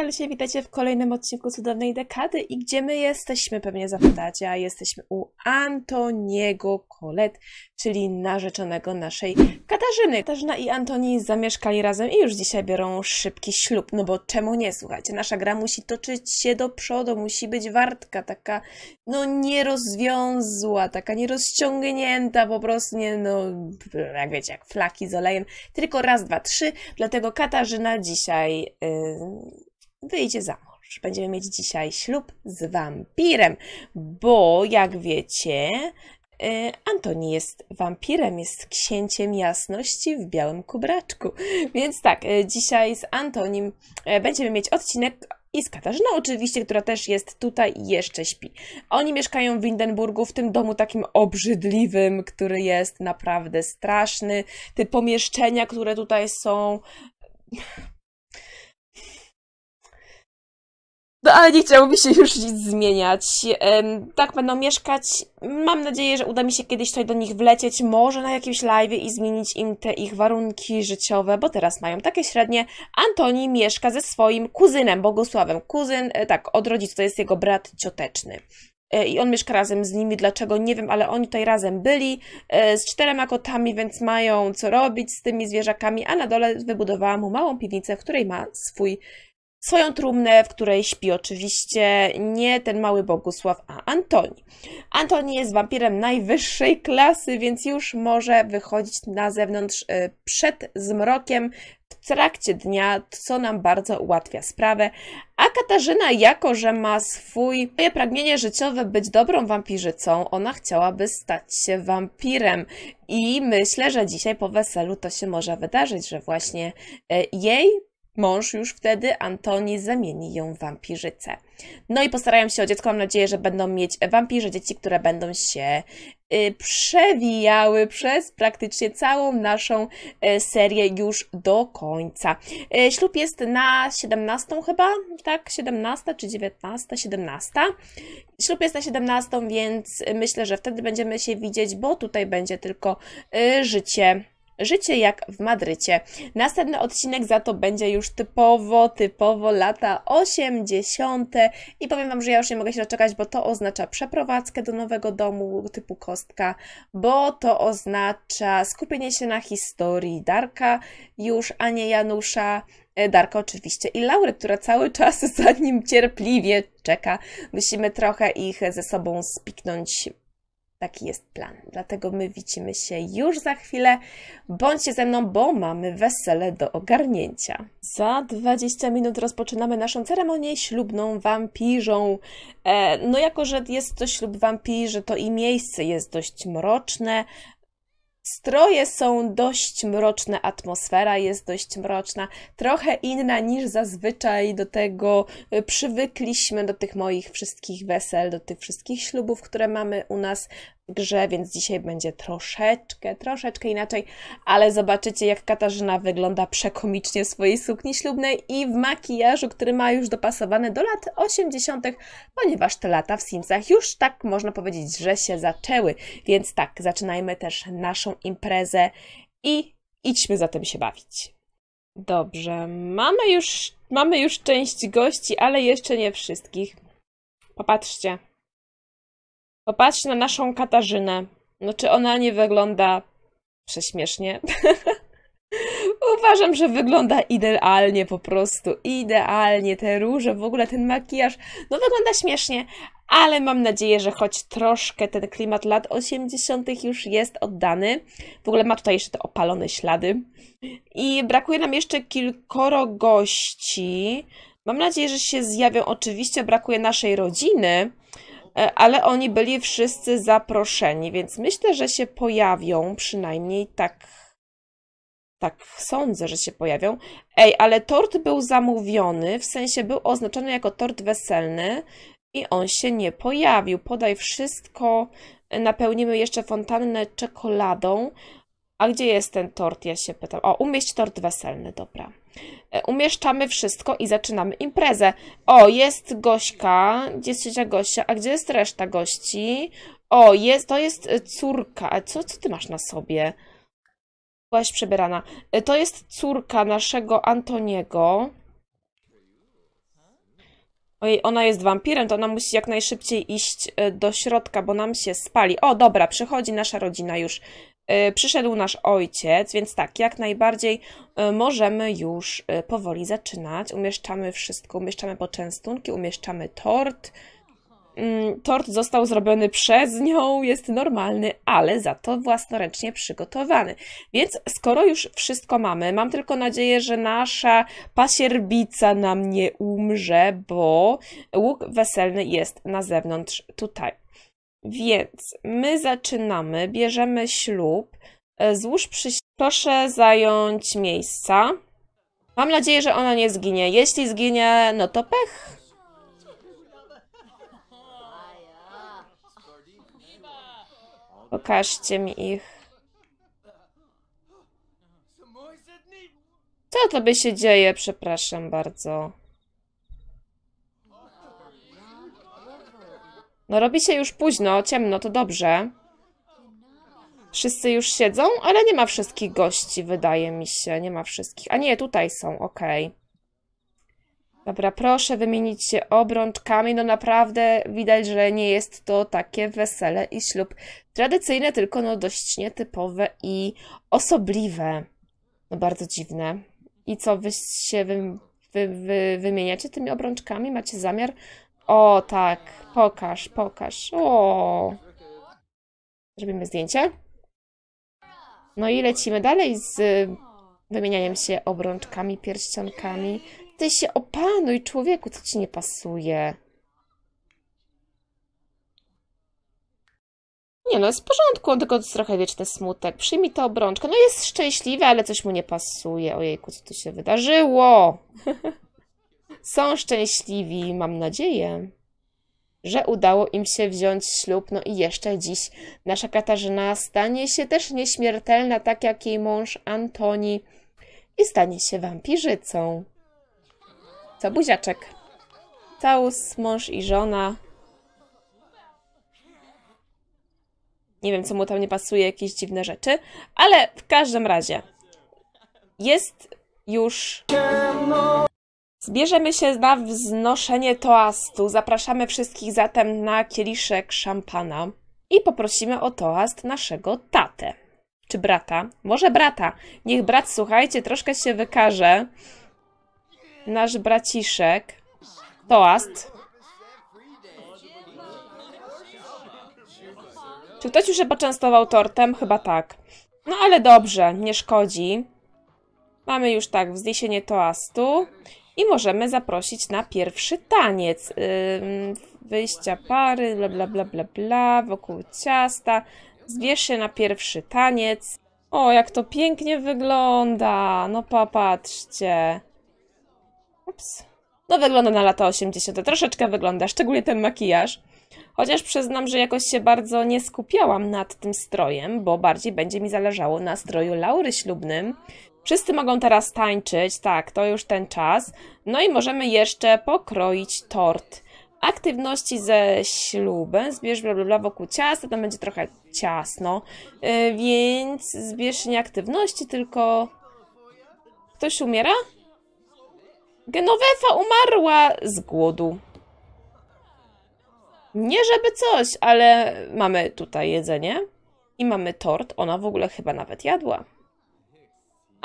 ale się witajcie w kolejnym odcinku Cudownej Dekady i gdzie my jesteśmy, pewnie zapytacie, a jesteśmy u Antoniego Kolet, czyli narzeczonego naszej Katarzyny. Katarzyna i Antoni zamieszkali razem i już dzisiaj biorą szybki ślub, no bo czemu nie, słuchajcie, nasza gra musi toczyć się do przodu, musi być wartka, taka no nierozwiązła, taka nierozciągnięta, po prostu nie, no jak wiecie, jak flaki z olejem, tylko raz, dwa, trzy, dlatego Katarzyna dzisiaj... Yy, wyjdzie za mąż. Będziemy mieć dzisiaj ślub z wampirem, bo jak wiecie, y, Antoni jest wampirem, jest księciem jasności w białym kubraczku. Więc tak, y, dzisiaj z Antonim y, będziemy mieć odcinek i z Katarzyną oczywiście, która też jest tutaj i jeszcze śpi. Oni mieszkają w Windenburgu, w tym domu takim obrzydliwym, który jest naprawdę straszny. Te pomieszczenia, które tutaj są No ale nie chciałoby mi się już nic zmieniać. Tak będą mieszkać. Mam nadzieję, że uda mi się kiedyś tutaj do nich wlecieć, może na jakimś live i zmienić im te ich warunki życiowe, bo teraz mają takie średnie. Antoni mieszka ze swoim kuzynem Bogusławem. Kuzyn, e, tak, od rodziców to jest jego brat cioteczny e, i on mieszka razem z nimi, dlaczego nie wiem, ale oni tutaj razem byli e, z czterema kotami, więc mają co robić z tymi zwierzakami, a na dole wybudowała mu małą piwnicę, w której ma swój swoją trumnę, w której śpi oczywiście nie ten mały Bogusław, a Antoni. Antoni jest wampirem najwyższej klasy, więc już może wychodzić na zewnątrz y, przed zmrokiem w trakcie dnia, co nam bardzo ułatwia sprawę. A Katarzyna, jako że ma swój, swoje pragnienie życiowe być dobrą wampirzycą, ona chciałaby stać się wampirem. I myślę, że dzisiaj po weselu to się może wydarzyć, że właśnie y, jej Mąż już wtedy, Antoni, zamieni ją w wampirzycę. No i postarają się o dziecko. Mam nadzieję, że będą mieć wampirze dzieci, które będą się y, przewijały przez praktycznie całą naszą y, serię już do końca. Y, ślub jest na 17 chyba, tak? 17 czy 19? 17. Ślub jest na 17, więc myślę, że wtedy będziemy się widzieć, bo tutaj będzie tylko życie Życie jak w Madrycie. Następny odcinek za to będzie już typowo, typowo lata 80. I powiem Wam, że ja już nie mogę się doczekać, bo to oznacza przeprowadzkę do nowego domu typu kostka, bo to oznacza skupienie się na historii Darka już, a nie Janusza. E, Darka oczywiście i Laury, która cały czas za nim cierpliwie czeka. Musimy trochę ich ze sobą spiknąć Taki jest plan. Dlatego my widzimy się już za chwilę. Bądźcie ze mną, bo mamy wesele do ogarnięcia. Za 20 minut rozpoczynamy naszą ceremonię ślubną wampirzą. E, no, jako że jest to ślub wampirzy, to i miejsce jest dość mroczne. Stroje są dość mroczne, atmosfera jest dość mroczna, trochę inna niż zazwyczaj do tego y, przywykliśmy, do tych moich wszystkich wesel, do tych wszystkich ślubów, które mamy u nas grze, więc dzisiaj będzie troszeczkę, troszeczkę inaczej, ale zobaczycie, jak Katarzyna wygląda przekomicznie w swojej sukni ślubnej i w makijażu, który ma już dopasowane do lat 80., ponieważ te lata w Simsach już tak można powiedzieć, że się zaczęły. Więc tak, zaczynajmy też naszą imprezę i idźmy zatem się bawić. Dobrze, mamy już, mamy już część gości, ale jeszcze nie wszystkich. Popatrzcie, Popatrz na naszą Katarzynę. No czy ona nie wygląda prześmiesznie? Uważam, że wygląda idealnie po prostu. Idealnie te róże, w ogóle ten makijaż. No wygląda śmiesznie, ale mam nadzieję, że choć troszkę ten klimat lat 80. już jest oddany. W ogóle ma tutaj jeszcze te opalone ślady. I brakuje nam jeszcze kilkoro gości. Mam nadzieję, że się zjawią. Oczywiście brakuje naszej rodziny E, ale oni byli wszyscy zaproszeni, więc myślę, że się pojawią, przynajmniej tak. Tak sądzę, że się pojawią. Ej, ale tort był zamówiony, w sensie był oznaczony jako tort weselny i on się nie pojawił. Podaj wszystko, napełnimy jeszcze fontannę czekoladą, a gdzie jest ten tort? Ja się pytam. O, umieść tort weselny, dobra. E, umieszczamy wszystko i zaczynamy imprezę. O, jest Gośka, gdzie jest trzecia Gościa, a gdzie jest reszta gości? O, jest, to jest e, córka. A co, co ty masz na sobie? Byłaś przebierana. E, to jest córka naszego Antoniego. Ojej, ona jest wampirem, to ona musi jak najszybciej iść do środka, bo nam się spali. O, dobra, przychodzi nasza rodzina już. E, przyszedł nasz ojciec, więc tak, jak najbardziej e, możemy już e, powoli zaczynać. Umieszczamy wszystko, umieszczamy poczęstunki, umieszczamy tort. Mm, tort został zrobiony przez nią, jest normalny, ale za to własnoręcznie przygotowany. Więc skoro już wszystko mamy, mam tylko nadzieję, że nasza pasierbica nam nie umrze, bo łuk weselny jest na zewnątrz tutaj. Więc my zaczynamy, bierzemy ślub. E, złóż przy... Proszę zająć miejsca. Mam nadzieję, że ona nie zginie. Jeśli zginie, no to pech. Pokażcie mi ich. Co to by się dzieje? Przepraszam bardzo. No robi się już późno, ciemno, to dobrze. Wszyscy już siedzą, ale nie ma wszystkich gości, wydaje mi się. Nie ma wszystkich. A nie, tutaj są, okej. Okay. Dobra, proszę wymienić się obrączkami. No naprawdę widać, że nie jest to takie wesele i ślub tradycyjne, tylko no dość nietypowe i osobliwe. No bardzo dziwne. I co, wy się wy, wy, wy, wymieniacie tymi obrączkami? Macie zamiar o tak, pokaż, pokaż. O. Zrobimy zdjęcie. No i lecimy dalej z y, wymienianiem się obrączkami, pierścionkami. Ty się opanuj, człowieku, co ci nie pasuje. Nie no, jest w porządku, on tylko trochę wieczny smutek. Przyjmij tę obrączkę. No jest szczęśliwy, ale coś mu nie pasuje. Ojejku, co tu się wydarzyło? Są szczęśliwi, mam nadzieję, że udało im się wziąć ślub, no i jeszcze dziś nasza Katarzyna stanie się też nieśmiertelna, tak jak jej mąż Antoni i stanie się wampirzycą. Co buziaczek? Taus, mąż i żona. Nie wiem, co mu tam nie pasuje, jakieś dziwne rzeczy, ale w każdym razie jest już. Zbierzemy się na wznoszenie toastu. Zapraszamy wszystkich zatem na kieliszek szampana i poprosimy o toast naszego tatę. Czy brata? Może brata. Niech brat, słuchajcie, troszkę się wykaże. Nasz braciszek. Toast. Czy ktoś już się poczęstował tortem? Chyba tak. No ale dobrze, nie szkodzi. Mamy już tak, wzniesienie toastu i możemy zaprosić na pierwszy taniec. Wyjścia pary, bla bla bla bla bla, wokół ciasta. Zbierz się na pierwszy taniec. O, jak to pięknie wygląda! No popatrzcie. Ups. No wygląda na lata 80. Troszeczkę wygląda, szczególnie ten makijaż. Chociaż przyznam, że jakoś się bardzo nie skupiałam nad tym strojem, bo bardziej będzie mi zależało na stroju Laury ślubnym, Wszyscy mogą teraz tańczyć, tak, to już ten czas. No i możemy jeszcze pokroić tort. Aktywności ze ślubem, zbierz bla bla bla wokół ciasta, tam będzie trochę ciasno, y, więc zbierz nie aktywności, tylko... Ktoś umiera? Genovefa umarła z głodu. Nie żeby coś, ale mamy tutaj jedzenie i mamy tort, ona w ogóle chyba nawet jadła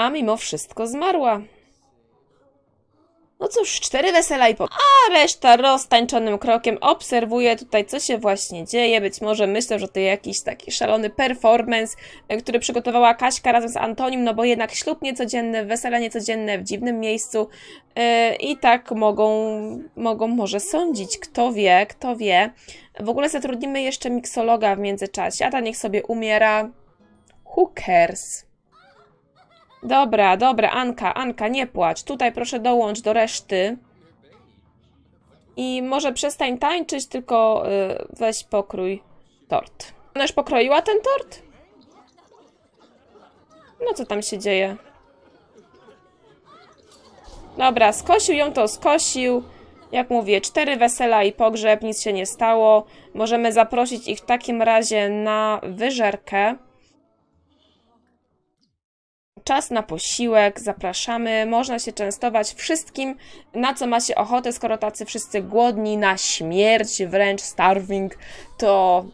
a mimo wszystko zmarła. No cóż, cztery wesela i po... A reszta roztańczonym krokiem obserwuje tutaj, co się właśnie dzieje. Być może myślę, że to jakiś taki szalony performance, e, który przygotowała Kaśka razem z Antonim, no bo jednak ślub niecodzienny, wesele niecodzienne w dziwnym miejscu. Yy, I tak mogą, mogą może sądzić, kto wie, kto wie. W ogóle zatrudnimy jeszcze miksologa w międzyczasie, a ta niech sobie umiera. Who cares? Dobra, dobra, Anka, Anka, nie płacz. Tutaj proszę dołącz do reszty. I może przestań tańczyć, tylko y, weź pokrój tort. Ona już pokroiła ten tort? No co tam się dzieje? Dobra, skosił ją to, skosił. Jak mówię, cztery wesela i pogrzeb, nic się nie stało. Możemy zaprosić ich w takim razie na wyżerkę. Czas na posiłek, zapraszamy, można się częstować wszystkim, na co ma się ochotę, skoro tacy wszyscy głodni na śmierć, wręcz starving, to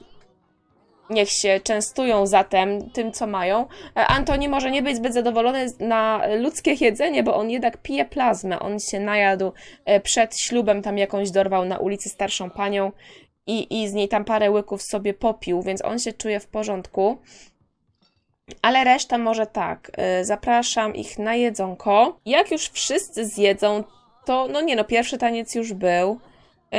niech się częstują zatem tym, co mają. E, Antoni może nie być zbyt zadowolony na ludzkie jedzenie, bo on jednak pije plazmę. On się najadł e, przed ślubem, tam jakąś dorwał na ulicy starszą panią i, i z niej tam parę łyków sobie popił, więc on się czuje w porządku ale reszta może tak. Y, zapraszam ich na jedzonko. Jak już wszyscy zjedzą, to no nie no, pierwszy taniec już był.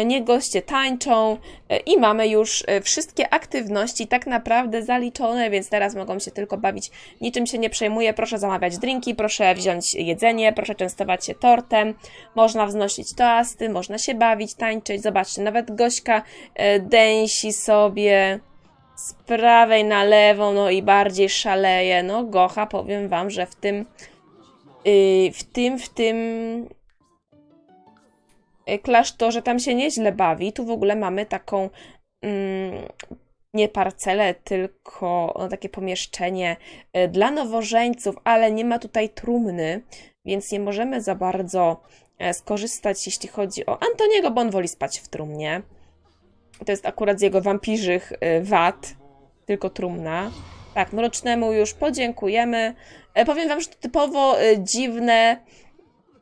Y, niech goście tańczą y, i mamy już wszystkie aktywności tak naprawdę zaliczone, więc teraz mogą się tylko bawić. Niczym się nie przejmuję, proszę zamawiać drinki, proszę wziąć jedzenie, proszę częstować się tortem, można wznosić toasty, można się bawić, tańczyć. Zobaczcie, nawet Gośka dęsi sobie z prawej na lewą, no i bardziej szaleje. No, Gocha, powiem wam, że w tym, yy, w tym, w tym yy, klasztorze tam się nieźle bawi. Tu w ogóle mamy taką mm, nie parcelę, tylko no, takie pomieszczenie yy, dla nowożeńców, ale nie ma tutaj trumny, więc nie możemy za bardzo e, skorzystać, jeśli chodzi o Antoniego, bo on woli spać w trumnie. To jest akurat z jego wampirzych y, wad, tylko trumna. Tak, Mrocznemu no już podziękujemy. E, powiem wam, że to typowo y, dziwne,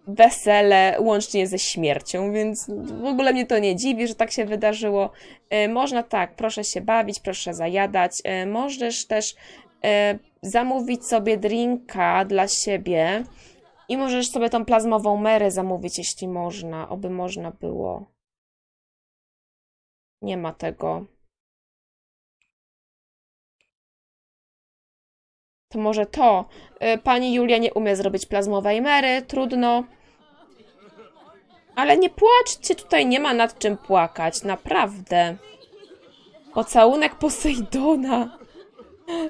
wesele, łącznie ze śmiercią, więc w ogóle mnie to nie dziwi, że tak się wydarzyło. E, można tak, proszę się bawić, proszę zajadać. E, możesz też zamówić sobie drinka dla siebie i możesz sobie tą plazmową merę zamówić, jeśli można, oby można było. Nie ma tego. To może to. Y, pani Julia nie umie zrobić plazmowej mery, trudno. Ale nie płaczcie, tutaj nie ma nad czym płakać, naprawdę. Pocałunek Posejdona.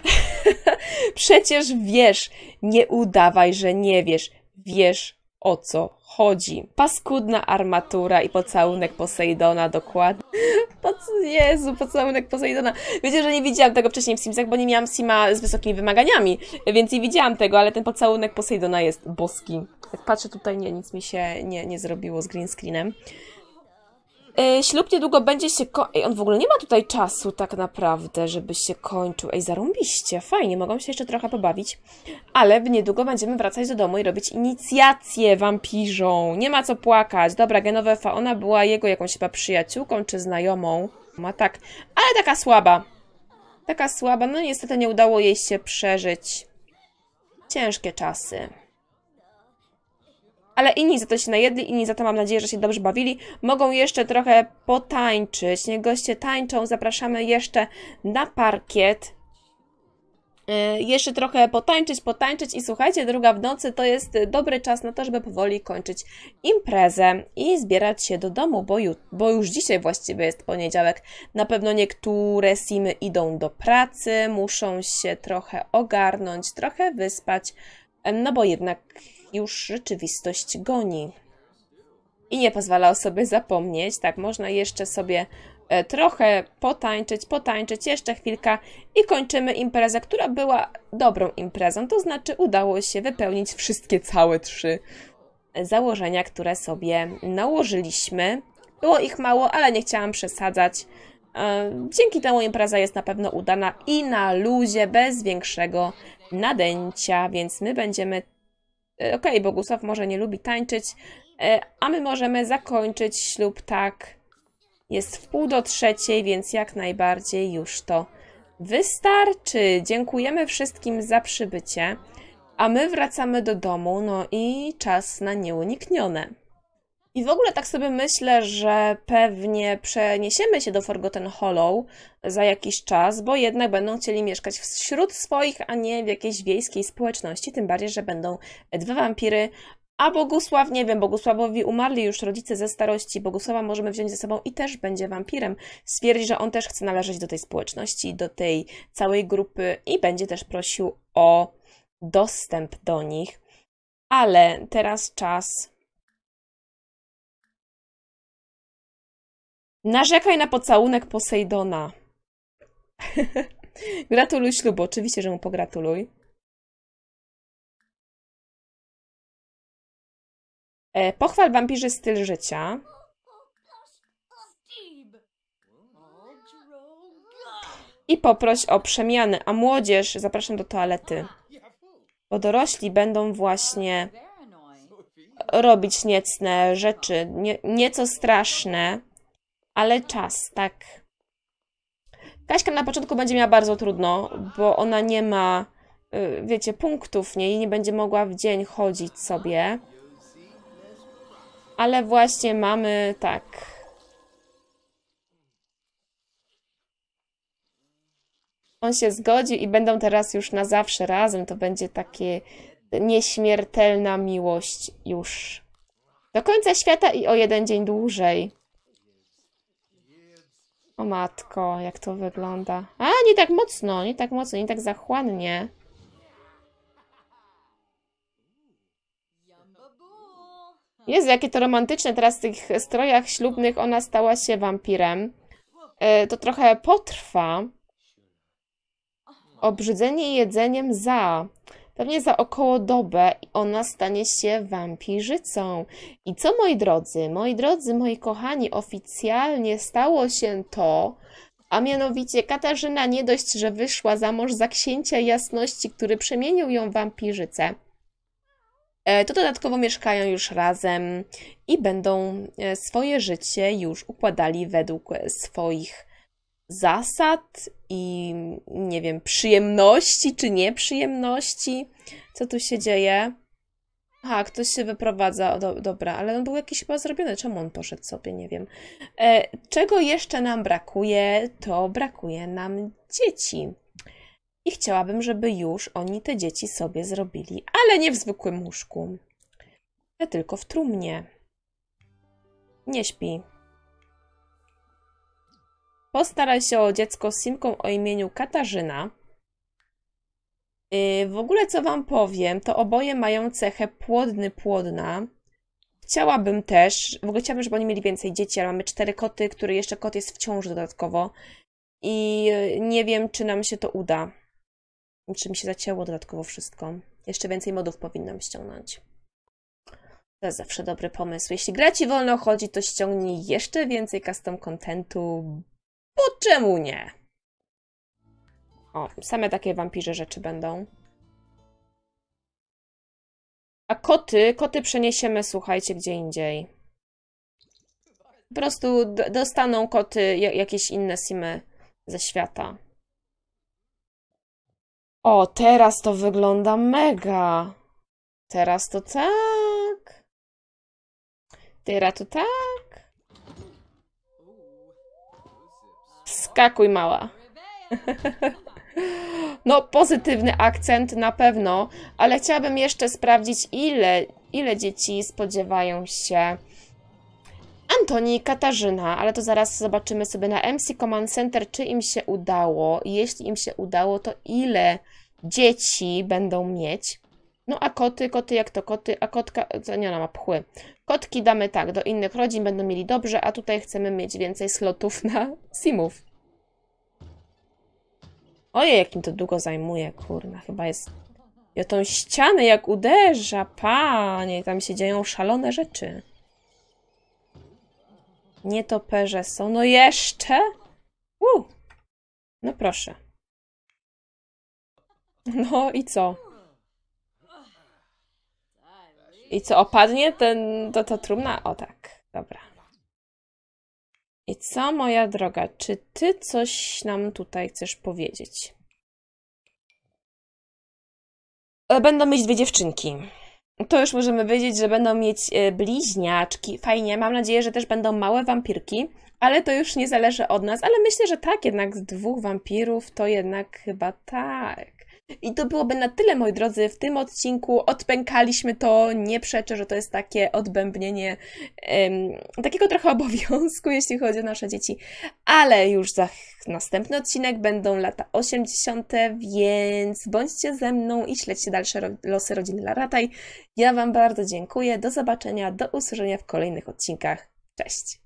Przecież wiesz, nie udawaj, że nie wiesz. Wiesz o co chodzi. Paskudna armatura i pocałunek Posejdona dokładnie. Jezu, pocałunek Posejdona. Wiecie, że nie widziałam tego wcześniej w Simsach, bo nie miałam Sima z wysokimi wymaganiami, więc nie widziałam tego, ale ten pocałunek Posejdona jest boski. Jak patrzę tutaj, nie, nic mi się nie, nie zrobiło z green screenem. E, ślub niedługo będzie się ko- Ej, on w ogóle nie ma tutaj czasu tak naprawdę, żeby się kończył. Ej, zarąbiście, fajnie, mogą się jeszcze trochę pobawić. Ale niedługo będziemy wracać do domu i robić inicjację wampirzą. Nie ma co płakać. Dobra, Genovefa, ona była jego jakąś chyba przyjaciółką czy znajomą. Ma tak, ale taka słaba. Taka słaba, no niestety nie udało jej się przeżyć. Ciężkie czasy ale inni za to się najedli, inni za to mam nadzieję, że się dobrze bawili. Mogą jeszcze trochę potańczyć. Niech goście tańczą. Zapraszamy jeszcze na parkiet. Y, jeszcze trochę potańczyć, potańczyć i słuchajcie, druga w nocy to jest dobry czas na to, żeby powoli kończyć imprezę i zbierać się do domu, bo, ju, bo już dzisiaj właściwie jest poniedziałek. Na pewno niektóre simy idą do pracy, muszą się trochę ogarnąć, trochę wyspać, no bo jednak już rzeczywistość goni. I nie pozwala o sobie zapomnieć, tak, można jeszcze sobie e, trochę potańczyć, potańczyć jeszcze chwilkę i kończymy imprezę, która była dobrą imprezą, to znaczy udało się wypełnić wszystkie całe trzy e, założenia, które sobie nałożyliśmy. Było ich mało, ale nie chciałam przesadzać. E, dzięki temu impreza jest na pewno udana i na luzie, bez większego nadęcia, więc my będziemy E, okej, okay, Bogusław może nie lubi tańczyć, e, a my możemy zakończyć ślub tak. Jest w pół do trzeciej, więc jak najbardziej już to wystarczy. Dziękujemy wszystkim za przybycie, a my wracamy do domu, no i czas na nieuniknione. I w ogóle tak sobie myślę, że pewnie przeniesiemy się do Forgotten Hollow za jakiś czas, bo jednak będą chcieli mieszkać wśród swoich, a nie w jakiejś wiejskiej społeczności, tym bardziej, że będą dwa wampiry, a Bogusław, nie wiem, Bogusławowi umarli już rodzice ze starości, Bogusława możemy wziąć ze sobą i też będzie wampirem. Stwierdzi, że on też chce należeć do tej społeczności, do tej całej grupy i będzie też prosił o dostęp do nich. Ale teraz czas Narzekaj na pocałunek Posejdona. Gratuluj ślubu. Oczywiście, że mu pogratuluj. E, pochwal wampirzy styl życia. I poproś o przemiany, a młodzież zapraszam do toalety. Bo dorośli będą właśnie robić niecne rzeczy, nie, nieco straszne ale czas, tak. Kaśka na początku będzie miała bardzo trudno, bo ona nie ma, y, wiecie, punktów, nie? I nie będzie mogła w dzień chodzić sobie. Ale właśnie mamy, tak, on się zgodzi i będą teraz już na zawsze razem. To będzie takie nieśmiertelna miłość już. Do końca świata i o jeden dzień dłużej. O matko, jak to wygląda. A, nie tak mocno, nie tak mocno, nie tak zachłannie. Jezu, jakie to romantyczne. Teraz w tych strojach ślubnych ona stała się wampirem. Yy, to trochę potrwa. Obrzydzenie jedzeniem za. Pewnie za około dobę ona stanie się wampirzycą. I co moi drodzy? Moi drodzy, moi kochani, oficjalnie stało się to, a mianowicie Katarzyna nie dość, że wyszła za mąż za księcia jasności, który przemienił ją w wampirzycę, e, to dodatkowo mieszkają już razem i będą e, swoje życie już układali według e, swoich zasad i nie wiem, przyjemności czy nieprzyjemności. Co tu się dzieje? Aha, ktoś się wyprowadza, do, dobra, ale on był jakiś chyba zrobiony, czemu on poszedł sobie, nie wiem. E, czego jeszcze nam brakuje, to brakuje nam dzieci. I chciałabym, żeby już oni te dzieci sobie zrobili, ale nie w zwykłym łóżku, ale tylko w trumnie. Nie śpi. Postaraj się o dziecko z Simką o imieniu Katarzyna. Y, w ogóle co Wam powiem, to oboje mają cechę płodny, płodna. Chciałabym też, w ogóle chciałabym, żeby oni mieli więcej dzieci, ale mamy cztery koty, który jeszcze kot jest w ciąży dodatkowo. I y, nie wiem, czy nam się to uda. Czy mi się zacięło dodatkowo wszystko. Jeszcze więcej modów powinnam ściągnąć. To zawsze dobry pomysł. Jeśli gra Ci wolno chodzi, to ściągnij jeszcze więcej custom contentu. Bo czemu nie? O, same takie wampirze rzeczy będą. A koty, koty przeniesiemy, słuchajcie, gdzie indziej. Po prostu dostaną koty jakieś inne simy ze świata. O, teraz to wygląda mega. Teraz to tak. Teraz to tak. Skakuj mała. No, pozytywny akcent na pewno, ale chciałabym jeszcze sprawdzić, ile, ile dzieci spodziewają się Antoni Katarzyna, ale to zaraz zobaczymy sobie na MC Command Center, czy im się udało. Jeśli im się udało, to ile dzieci będą mieć. No a koty, koty jak to koty, a kotka, nie ona ma pchły. Kotki damy tak, do innych rodzin będą mieli dobrze, a tutaj chcemy mieć więcej slotów na simów. Oje, jakim to długo zajmuje, kurna, chyba jest... I o tą ścianę jak uderza, panie, tam się dzieją szalone rzeczy. Nie to perze są, no jeszcze? U. No proszę. No i co? I co, opadnie ten, to, ta trumna? O tak, dobra. I co, moja droga, czy ty coś nam tutaj chcesz powiedzieć? E, będą mieć dwie dziewczynki. To już możemy wiedzieć, że będą mieć e, bliźniaczki. Fajnie, mam nadzieję, że też będą małe wampirki, ale to już nie zależy od nas. Ale myślę, że tak, jednak z dwóch wampirów to jednak chyba tak. I to byłoby na tyle, moi drodzy, w tym odcinku. Odpękaliśmy to, nie przeczę, że to jest takie odbębnienie takiego trochę obowiązku, jeśli chodzi o nasze dzieci. Ale już za następny odcinek będą lata 80., więc bądźcie ze mną i śledźcie dalsze ro losy rodziny Larataj. Ja Wam bardzo dziękuję. Do zobaczenia, do usłyszenia w kolejnych odcinkach. Cześć!